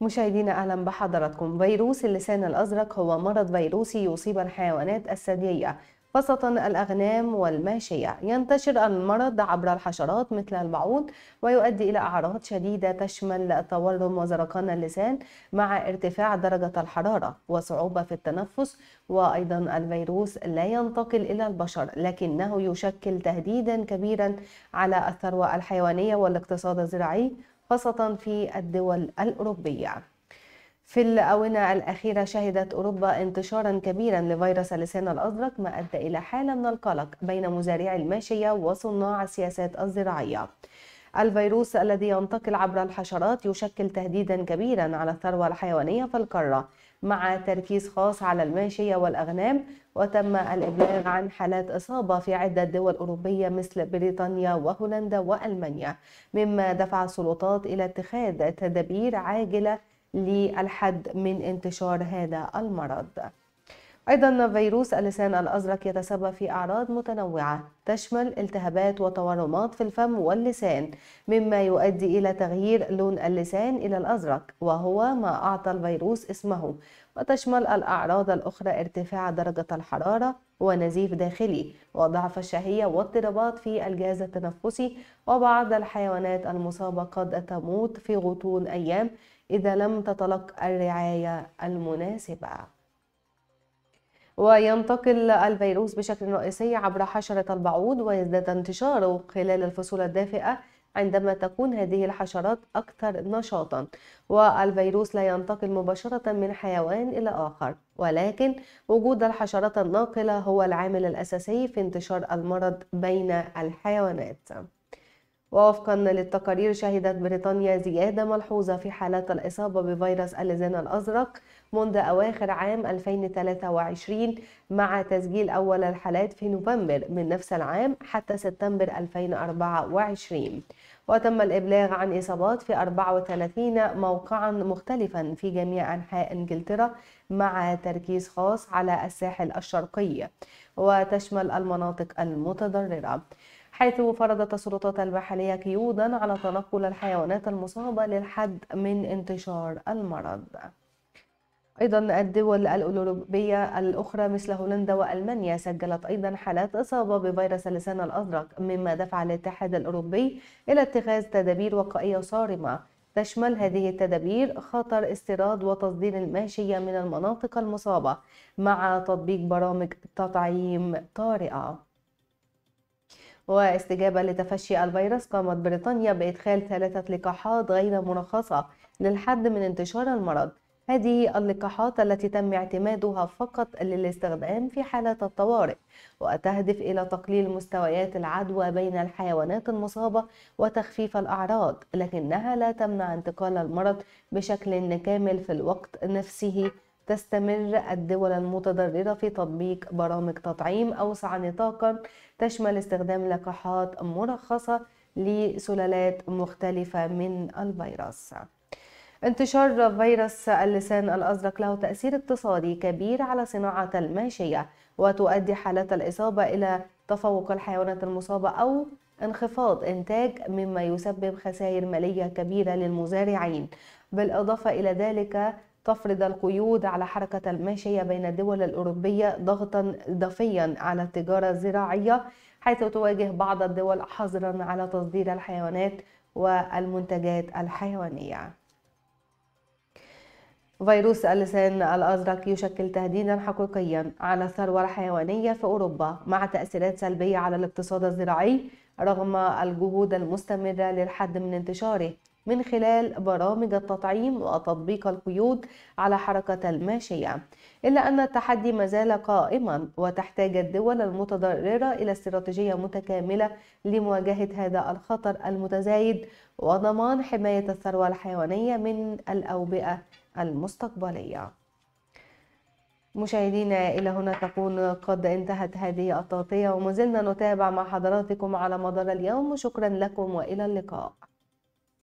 مشاهدينا اهلا بحضراتكم فيروس اللسان الازرق هو مرض فيروسي يصيب الحيوانات الثدييه خاصة الأغنام والماشية ينتشر المرض عبر الحشرات مثل البعوض ويؤدي إلى أعراض شديدة تشمل تورم وزرقان اللسان مع ارتفاع درجة الحرارة وصعوبة في التنفس وأيضا الفيروس لا ينتقل إلى البشر لكنه يشكل تهديدا كبيرا على الثروة الحيوانية والاقتصاد الزراعي خاصة في الدول الأوروبية في الآونة الأخيرة شهدت أوروبا انتشارا كبيرا لفيروس اللسان الأزرق ما أدى إلى حالة من القلق بين مزارعي الماشية وصناع السياسات الزراعية الفيروس الذي ينتقل عبر الحشرات يشكل تهديدا كبيرا على الثروة الحيوانية في القارة مع تركيز خاص على الماشية والأغنام وتم الإبلاغ عن حالات إصابة في عدة دول أوروبية مثل بريطانيا وهولندا وألمانيا مما دفع السلطات إلى اتخاذ تدابير عاجلة للحد من انتشار هذا المرض أيضا فيروس اللسان الأزرق يتسبب في أعراض متنوعة تشمل التهابات وتورمات في الفم واللسان مما يؤدي إلى تغيير لون اللسان إلى الأزرق وهو ما أعطى الفيروس اسمه وتشمل الأعراض الأخرى ارتفاع درجة الحرارة ونزيف داخلي وضعف الشهية واضطرابات في الجهاز التنفسي وبعض الحيوانات المصابة قد تموت في غضون أيام إذا لم تتلق الرعاية المناسبة وينتقل الفيروس بشكل رئيسي عبر حشرة البعوض ويزداد انتشاره خلال الفصول الدافئة عندما تكون هذه الحشرات أكثر نشاطا والفيروس لا ينتقل مباشرة من حيوان إلى آخر ولكن وجود الحشرات الناقلة هو العامل الأساسي في انتشار المرض بين الحيوانات ووفقا للتقارير شهدت بريطانيا زيادة ملحوظة في حالات الإصابة بفيروس اللزانة الأزرق منذ أواخر عام 2023 مع تسجيل أول الحالات في نوفمبر من نفس العام حتى سبتمبر 2024 وتم الإبلاغ عن إصابات في 34 موقعا مختلفا في جميع أنحاء إنجلترا مع تركيز خاص على الساحل الشرقي وتشمل المناطق المتضررة حيث فرضت السلطات البحرية قيودا على تنقل الحيوانات المصابة للحد من انتشار المرض أيضا الدول الأوروبية الأخرى مثل هولندا وألمانيا سجلت أيضا حالات إصابة بفيروس اللسان الأزرق مما دفع الاتحاد الأوروبي إلى اتخاذ تدابير وقائية صارمة تشمل هذه التدابير خطر استيراد وتصدير الماشية من المناطق المصابة مع تطبيق برامج تطعيم طارئة واستجابة لتفشي الفيروس قامت بريطانيا بإدخال ثلاثة لقاحات غير مرخصة للحد من انتشار المرض هذه اللقاحات التي تم اعتمادها فقط للاستخدام في حالة الطوارئ وتهدف إلى تقليل مستويات العدوى بين الحيوانات المصابة وتخفيف الأعراض لكنها لا تمنع انتقال المرض بشكل كامل في الوقت نفسه تستمر الدول المتضررة في تطبيق برامج تطعيم أوسع نطاقا تشمل استخدام لقاحات مرخصة لسلالات مختلفة من الفيروس انتشار فيروس اللسان الأزرق له تأثير اقتصادي كبير على صناعة الماشية وتؤدي حالات الإصابة إلى تفوق الحيوانات المصابة أو انخفاض إنتاج مما يسبب خسائر مالية كبيرة للمزارعين بالإضافة إلى ذلك تفرض القيود على حركة الماشية بين الدول الأوروبية ضغطا إضافيا على التجارة الزراعية حيث تواجه بعض الدول حظرا على تصدير الحيوانات والمنتجات الحيوانية فيروس اللسان الأزرق يشكل تهديدا حقيقيا على الثروة الحيوانية في أوروبا مع تأثيرات سلبية على الاقتصاد الزراعي رغم الجهود المستمرة للحد من انتشاره من خلال برامج التطعيم وتطبيق القيود على حركة الماشية إلا أن التحدي ما زال قائما وتحتاج الدول المتضررة إلى استراتيجية متكاملة لمواجهة هذا الخطر المتزايد وضمان حماية الثروة الحيوانية من الأوبئة المستقبلية مشاهدينا إلى هنا تكون قد انتهت هذه التغطية ومازلنا نتابع مع حضراتكم على مدار اليوم شكرا لكم وإلى اللقاء